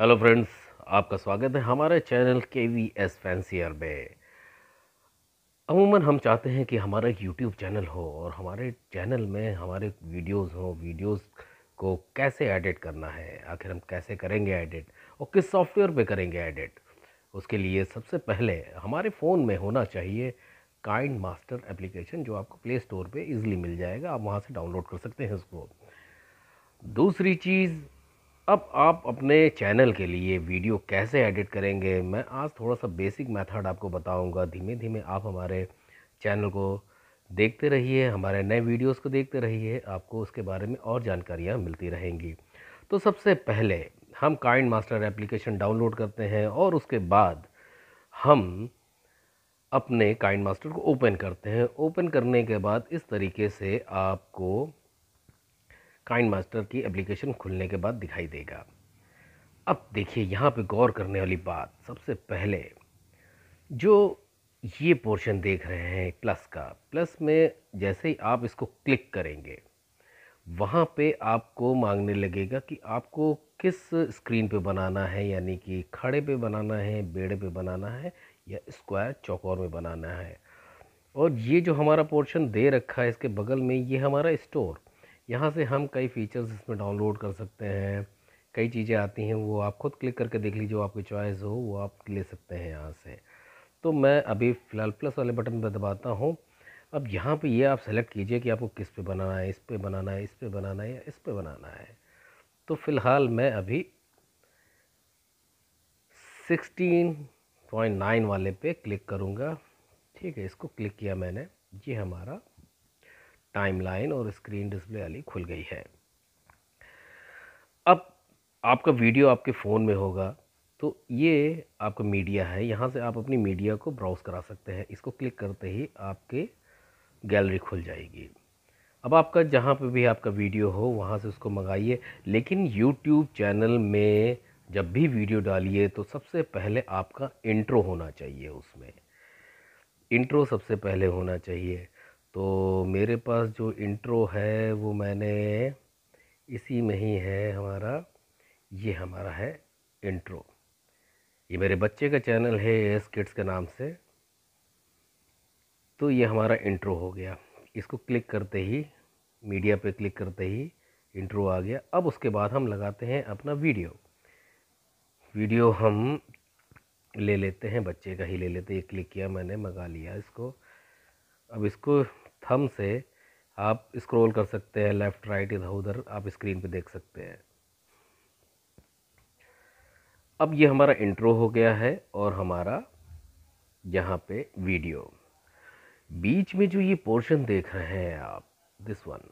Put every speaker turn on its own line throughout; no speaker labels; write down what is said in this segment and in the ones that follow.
hello friends आपका स्वागत है हमारे चैनल के वी एस फैंसी अरबे अमूमन हम चाहते हैं कि हमारा एक यूट्यूब चैनल हो और हमारे चैनल में हमारे वीडियोस हो वीडियोस को कैसे एडिट करना है आखिर हम कैसे करेंगे एडिट और किस सॉफ्टवेयर पे करेंगे एडिट उसके लिए सबसे पहले हमारे फ़ोन में होना चाहिए काइंड मास्टर एप्लीकेशन जो आपको प्ले स्टोर पर ईज़िली मिल जाएगा आप वहाँ से डाउनलोड कर सकते हैं उसको दूसरी चीज़ अब आप अपने चैनल के लिए वीडियो कैसे एडिट करेंगे मैं आज थोड़ा सा बेसिक मेथड आपको बताऊंगा धीमे धीमे आप हमारे चैनल को देखते रहिए हमारे नए वीडियोस को देखते रहिए आपको उसके बारे में और जानकारियाँ मिलती रहेंगी तो सबसे पहले हम काइंड मास्टर एप्लीकेशन डाउनलोड करते हैं और उसके बाद हम अपने काइंड मास्टर को ओपन करते हैं ओपन करने के बाद इस तरीके से आपको काइंड मास्टर की एप्लीकेशन खुलने के बाद दिखाई देगा अब देखिए यहाँ पे गौर करने वाली बात सबसे पहले जो ये पोर्शन देख रहे हैं प्लस का प्लस में जैसे ही आप इसको क्लिक करेंगे वहाँ पे आपको मांगने लगेगा कि आपको किस स्क्रीन पे बनाना है यानी कि खड़े पे बनाना है बेड़े पे बनाना है या स्क्वायर चौकोर में बनाना है और ये जो हमारा पोर्शन दे रखा है इसके बगल में ये हमारा स्टोर यहाँ से हम कई फ़ीचर्स इसमें डाउनलोड कर सकते हैं कई चीज़ें आती हैं वो आप खुद क्लिक करके देख लीजिए आपकी चॉइस हो वो आप ले सकते हैं यहाँ से तो मैं अभी फ़िलहाल प्लस वाले बटन पर दबाता हूँ अब यहाँ पे ये आप सेलेक्ट कीजिए कि आपको किस पे बनाना है इस पे बनाना है इस पे बनाना है या इस पे बनाना है तो फ़िलहाल मैं अभी सिक्सटीन पॉइंट नाइन वाले पे क्लिक करूँगा ठीक है इसको क्लिक किया मैंने ये हमारा टाइमलाइन और स्क्रीन डिस्प्ले वाली खुल गई है अब आपका वीडियो आपके फ़ोन में होगा तो ये आपका मीडिया है यहाँ से आप अपनी मीडिया को ब्राउज़ करा सकते हैं इसको क्लिक करते ही आपके गैलरी खुल जाएगी अब आपका जहाँ पे भी आपका वीडियो हो वहाँ से उसको मंगाइए लेकिन यूट्यूब चैनल में जब भी वीडियो डालिए तो सबसे पहले आपका इंट्रो होना चाहिए उसमें इंट्रो सबसे पहले होना चाहिए तो मेरे पास जो इंट्रो है वो मैंने इसी में ही है हमारा ये हमारा है इंट्रो ये मेरे बच्चे का चैनल है एस किड्स के नाम से तो ये हमारा इंट्रो हो गया इसको क्लिक करते ही मीडिया पे क्लिक करते ही इंट्रो आ गया अब उसके बाद हम लगाते हैं अपना वीडियो वीडियो हम ले लेते हैं बच्चे का ही ले लेते हैं ये क्लिक किया मैंने मंगा लिया इसको अब इसको थम से आप स्क्रॉल कर सकते हैं लेफ़्ट राइट इधर उधर आप स्क्रीन पे देख सकते हैं अब ये हमारा इंट्रो हो गया है और हमारा यहाँ पे वीडियो बीच में जो ये पोर्शन देख रहे हैं आप दिस वन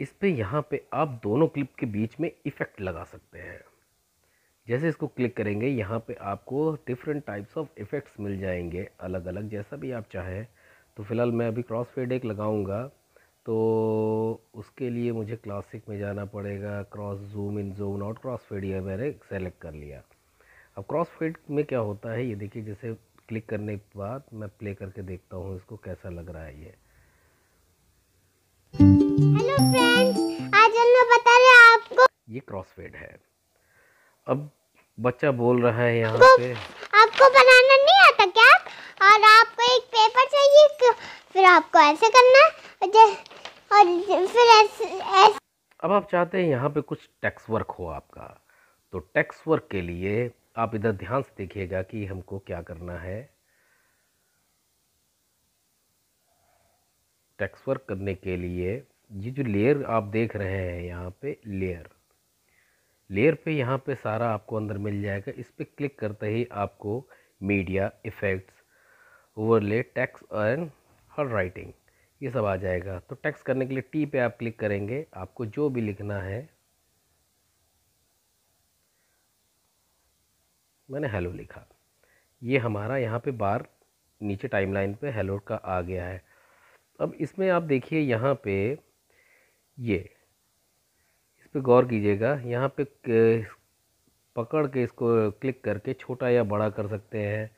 इस पे यहाँ पे आप दोनों क्लिप के बीच में इफ़ेक्ट लगा सकते हैं जैसे इसको क्लिक करेंगे यहाँ पे आपको डिफरेंट टाइप्स ऑफ इफ़ेक्ट्स मिल जाएंगे अलग अलग जैसा भी आप चाहें तो फ़िलहाल मैं अभी क्रॉस फेड एक लगाऊंगा तो उसके लिए मुझे क्लासिक में जाना पड़ेगा cross zoom in zoom out cross fade यह मैंने सेलेक्ट कर लिया अब क्रॉस फेड में क्या होता है ये देखिए जैसे क्लिक करने के बाद मैं प्ले करके देखता हूँ इसको कैसा लग रहा है ये
हेलो फ्रेंड्स आज बता
रहे आपको ये क्रॉस फेड है अब बच्चा बोल रहा है यहाँ पे
आपको बनाना नहीं आता क्या और आपको एक पेपर आपको ऐसे करना है और फिर ऐसे ऐसे
अब आप चाहते हैं यहाँ पे कुछ टैक्स वर्क हो आपका तो टैक्स वर्क के लिए आप इधर ध्यान से देखिएगा कि हमको क्या करना है टैक्स वर्क करने के लिए ये जो लेयर आप देख रहे हैं यहाँ पे लेयर लेयर पे यहाँ पे सारा आपको अंदर मिल जाएगा इस पर क्लिक करते ही आपको media effects overlay text and और राइटिंग ये सब आ जाएगा तो टैक्स करने के लिए टी पे आप क्लिक करेंगे आपको जो भी लिखना है मैंने हेलो लिखा ये हमारा यहाँ पे बार नीचे टाइमलाइन पे हेलो का आ गया है अब इसमें आप देखिए यहाँ पे ये इस पर गौर कीजिएगा यहाँ पे पकड़ के इसको क्लिक करके छोटा या बड़ा कर सकते हैं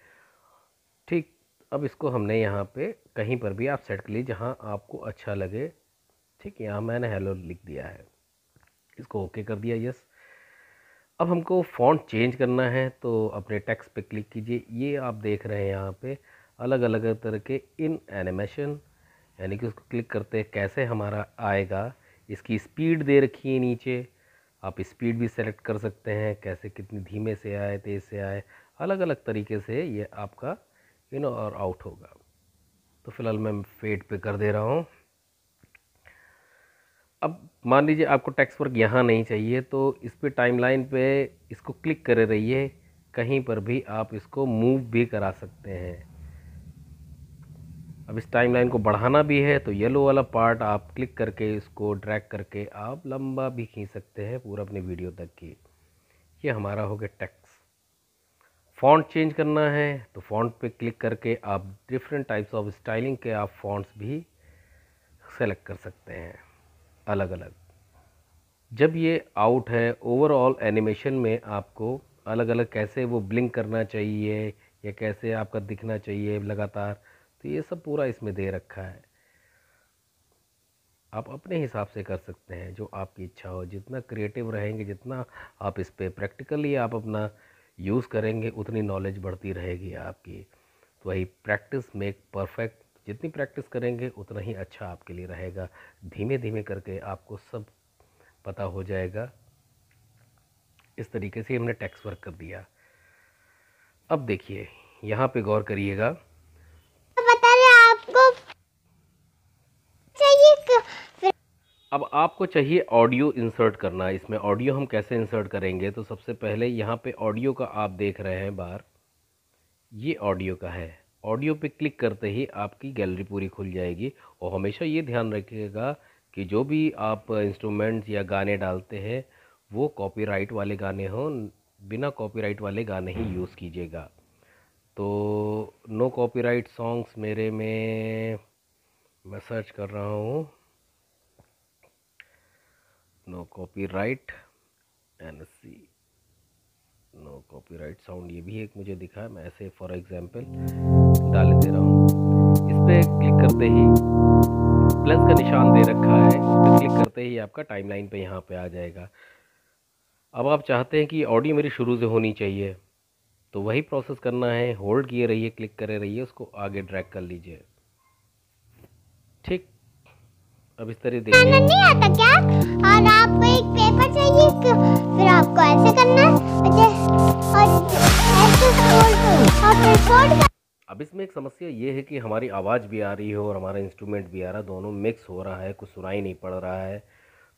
ठीक अब इसको हमने यहाँ पे कहीं पर भी आप सेट कर लिए जहाँ आपको अच्छा लगे ठीक है यहाँ मैंने हेलो लिख दिया है इसको ओके कर दिया यस अब हमको फ़ॉन्ट चेंज करना है तो अपने टेक्स्ट पे क्लिक कीजिए ये आप देख रहे हैं यहाँ पे अलग अलग तरह के इन एनिमेशन यानी कि उसको क्लिक करते कैसे हमारा आएगा इसकी स्पीड दे रखी है नीचे आप स्पीड भी सेलेक्ट कर सकते हैं कैसे कितनी धीमे से आए तेज़ से आए अलग अलग तरीके से ये आपका यू नो और आउट होगा तो फिलहाल मैं फेड पे कर दे रहा हूँ अब मान लीजिए आपको टैक्स वर्क यहाँ नहीं चाहिए तो इस पर टाइम लाइन पर इसको क्लिक करे रहिए कहीं पर भी आप इसको मूव भी करा सकते हैं अब इस टाइम लाइन को बढ़ाना भी है तो येलो वाला पार्ट आप क्लिक करके इसको ड्रैग करके आप लंबा भी खींच सकते हैं पूरा अपने वीडियो तक की ये हमारा हो गया टैक्स फ़ॉन्ट चेंज करना है तो फ़ॉन्ट पे क्लिक करके आप डिफरेंट टाइप्स ऑफ स्टाइलिंग के आप फ़ॉन्ट्स भी सेलेक्ट कर सकते हैं अलग अलग जब ये आउट है ओवरऑल एनिमेशन में आपको अलग अलग कैसे वो ब्लिंक करना चाहिए या कैसे आपका दिखना चाहिए लगातार तो ये सब पूरा इसमें दे रखा है आप अपने हिसाब से कर सकते हैं जो आपकी इच्छा हो जितना क्रिएटिव रहेंगे जितना आप इस पर प्रैक्टिकली आप अपना यूज़ करेंगे उतनी नॉलेज बढ़ती रहेगी आपकी तो वही प्रैक्टिस मेक परफेक्ट जितनी प्रैक्टिस करेंगे उतना ही अच्छा आपके लिए रहेगा धीमे धीमे करके आपको सब पता हो जाएगा इस तरीके से हमने टैक्स वर्क कर दिया अब देखिए यहाँ पे गौर करिएगा अब आपको चाहिए ऑडियो इंसर्ट करना इसमें ऑडियो हम कैसे इंसर्ट करेंगे तो सबसे पहले यहाँ पे ऑडियो का आप देख रहे हैं बार ये ऑडियो का है ऑडियो पे क्लिक करते ही आपकी गैलरी पूरी खुल जाएगी और हमेशा ये ध्यान रखिएगा कि जो भी आप इंस्ट्रूमेंट्स या गाने डालते हैं वो कॉपीराइट वाले गाने हों बिना कॉपीराइट वाले गाने ही यूज़ कीजिएगा तो नो कॉपीराइट सॉन्ग्स मेरे में मैं सर्च कर रहा हूँ no copyright N C no copyright sound ये भी एक मुझे दिखा है मैं ऐसे फॉर एग्जांपल डाल दे रहा हूँ इस पर क्लिक करते ही प्लस का निशान दे रखा है इस पर क्लिक करते ही आपका टाइम लाइन पर यहाँ पर आ जाएगा अब आप चाहते हैं कि ऑडियो मेरी शुरू से होनी चाहिए तो वही प्रोसेस करना है होल्ड किए रहिए क्लिक करे रहिए उसको आगे ड्रैग कर लीजिए ठीक अब इस तरह देखिए नहीं
आता क्या और आपको एक पेपर चाहिए फिर आपको ऐसे करना अच्छा, और अब इसमें एक
समस्या ये है कि हमारी आवाज़ भी आ रही है और हमारा इंस्ट्रूमेंट भी आ रहा है दोनों मिक्स हो रहा है कुछ सुनाई नहीं पड़ रहा है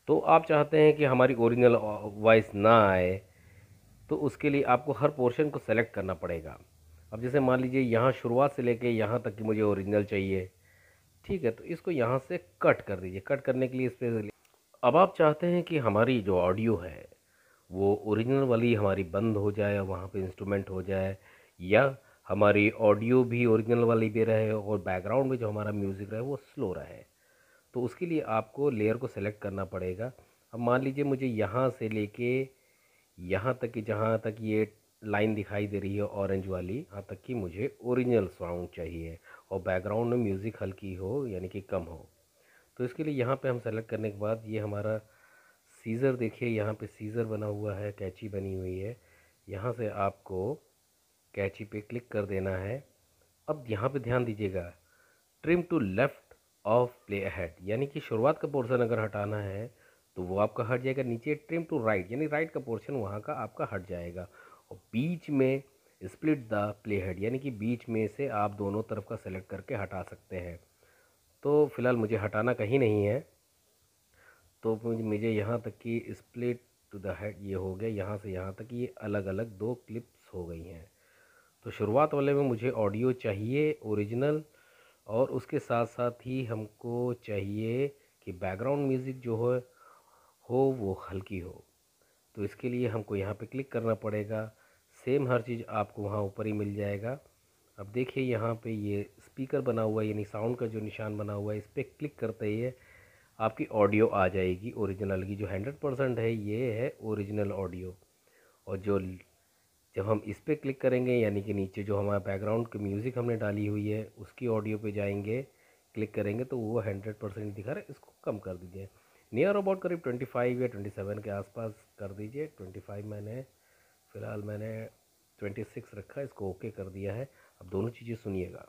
तो आप चाहते हैं कि हमारी ओरिजिनल वॉइस ना आए तो उसके लिए आपको हर पोर्शन को सेलेक्ट करना पड़ेगा अब जैसे मान लीजिए यहाँ शुरुआत से लेके यहाँ तक कि मुझे ओरिजिनल चाहिए ठीक है तो इसको यहाँ से कट कर दीजिए कट करने के लिए इस पर अब आप चाहते हैं कि हमारी जो ऑडियो है वो ओरिजिनल वाली हमारी बंद हो जाए वहाँ पे इंस्ट्रूमेंट हो जाए या हमारी ऑडियो भी ओरिजिनल वाली भी रहे और बैकग्राउंड में जो हमारा म्यूज़िक रहे वो स्लो रहे तो उसके लिए आपको लेयर को सेलेक्ट करना पड़ेगा अब मान लीजिए मुझे यहाँ से लेके यहाँ तक कि जहाँ तक ये लाइन दिखाई दे रही है ऑरेंज वाली यहाँ तक कि मुझे ओरिजिनल साउंड चाहिए और बैकग्राउंड में म्यूज़िक हल्की हो यानी कि कम हो तो इसके लिए यहाँ पे हम सेलेक्ट करने के बाद ये हमारा सीज़र देखिए यहाँ पे सीज़र बना हुआ है कैची बनी हुई है यहाँ से आपको कैची पे क्लिक कर देना है अब यहाँ पे ध्यान दीजिएगा trim to left of playhead यानी कि शुरुआत का पोर्सन अगर हटाना है तो वो आपका हट जाएगा नीचे ट्रिम टू राइट यानी राइट का पोर्शन वहाँ का आपका हट जाएगा और बीच में स्प्लिट द प्ले हेड यानी कि बीच में से आप दोनों तरफ का सेलेक्ट करके हटा सकते हैं तो फ़िलहाल मुझे हटाना कहीं नहीं है तो मुझे यहाँ तक कि स्प्लिट टू द हेड ये हो गया यहाँ से यहाँ तक ये अलग अलग दो क्लिप्स हो गई हैं तो शुरुआत वाले में मुझे ऑडियो चाहिए ओरिजिनल और उसके साथ साथ ही हमको चाहिए कि बैकग्राउंड म्यूज़िक जो हो हो वो हल्की हो तो इसके लिए हमको यहाँ पे क्लिक करना पड़ेगा सेम हर चीज़ आपको वहाँ ऊपर ही मिल जाएगा अब देखिए यहाँ पे ये स्पीकर बना हुआ है यानी साउंड का जो निशान बना हुआ है इस पर क्लिक करते ही आपकी ऑडियो आ जाएगी ओरिजिनल की जो हंड्रेड परसेंट है ये है ओरिजिनल ऑडियो और जो जब हम इस पर क्लिक करेंगे यानी कि नीचे जो हमारा बैकग्राउंड की म्यूज़िक हमने डाली हुई है उसकी ऑडियो पर जाएंगे क्लिक करेंगे तो वो हंड्रेड परसेंट दिखा रहा है इसको कम कर दीजिए नियर अबाउट करीब ट्वेंटी फाइव या ट्वेंटी सेवन के आसपास कर दीजिए ट्वेंटी फाइव मैंने फ़िलहाल मैंने ट्वेंटी सिक्स रखा है इसको ओके कर दिया है अब दोनों चीज़ें सुनिएगा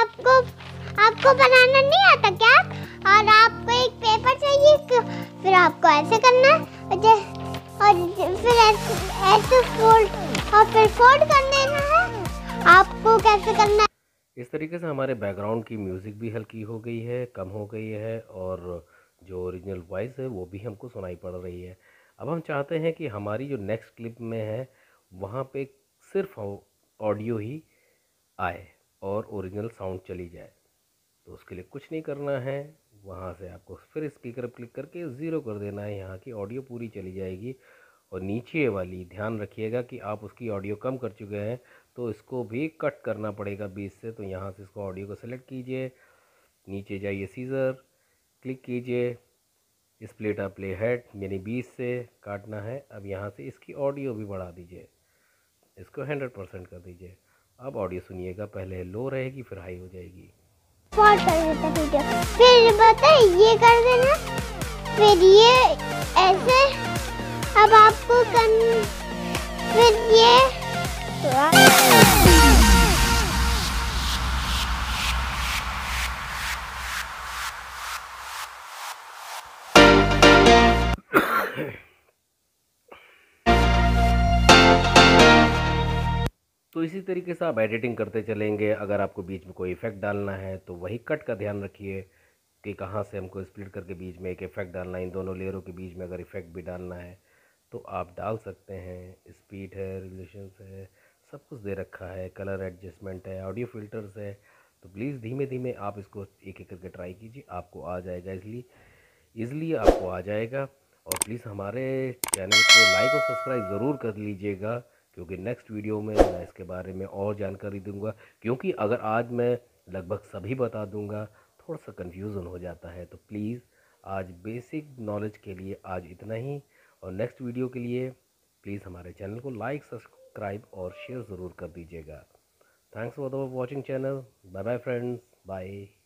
आपको आपको बनाना नहीं आता क्या और आपको एक पेपर चाहिए फिर आपको ऐसे करना है और फिर ऐसे ऐसे फोल्ड और फिर फोल्ड कर देना है आपको कैसे करना
इस तरीके से हमारे बैकग्राउंड की म्यूज़िक भी हल्की हो गई है कम हो गई है और जो ओरिजिनल वॉइस है वो भी हमको सुनाई पड़ रही है अब हम चाहते हैं कि हमारी जो नेक्स्ट क्लिप में है वहाँ पे सिर्फ ऑडियो ही आए और ओरिजिनल साउंड चली जाए तो उसके लिए कुछ नहीं करना है वहाँ से आपको फिर स्पीकर क्लिक करके ज़ीरो कर देना है यहाँ की ऑडियो पूरी चली जाएगी और नीचे वाली ध्यान रखिएगा कि आप उसकी ऑडियो कम कर चुके हैं तो इसको भी कट करना पड़ेगा बीच से तो यहाँ से इसको ऑडियो को सेलेक्ट कीजिए नीचे जाइए सीज़र क्लिक कीजिए इस आप प्ले हेड यानी बीस से काटना है अब यहाँ से इसकी ऑडियो भी बढ़ा दीजिए इसको हंड्रेड परसेंट कर दीजिए अब ऑडियो सुनिएगा पहले लो रहेगी फिर हाई हो जाएगी
फिर ये कर देना फिर ये ऐसे अब आपको कर, फिर ये
तो इसी तरीके से आप एडिटिंग करते चलेंगे अगर आपको बीच में कोई इफेक्ट डालना है तो वही कट का ध्यान रखिए कि कहाँ से हमको स्प्लिट करके बीच में एक इफेक्ट डालना है इन दोनों लेयरों के बीच में अगर इफेक्ट भी डालना है तो आप डाल सकते हैं स्पीड है रिलेशंस है सब कुछ दे रखा है कलर एडजस्टमेंट है ऑडियो फिल्टर्स है तो प्लीज़ धीमे धीमे आप इसको एक एक करके ट्राई कीजिए आपको आ जाएगा इसलिए इजली आपको आ जाएगा और प्लीज़ हमारे चैनल को लाइक और सब्सक्राइब ज़रूर कर लीजिएगा क्योंकि नेक्स्ट वीडियो में मैं इसके बारे में और जानकारी दूंगा क्योंकि अगर आज मैं लगभग सभी बता दूंगा थोड़ा सा कन्फ्यूज़न हो जाता है तो प्लीज़ आज बेसिक नॉलेज के लिए आज इतना ही और नेक्स्ट वीडियो के लिए प्लीज़ हमारे चैनल को लाइक सब्सक्राइब और शेयर ज़रूर कर दीजिएगा thanks for the watching channel bye bye friends bye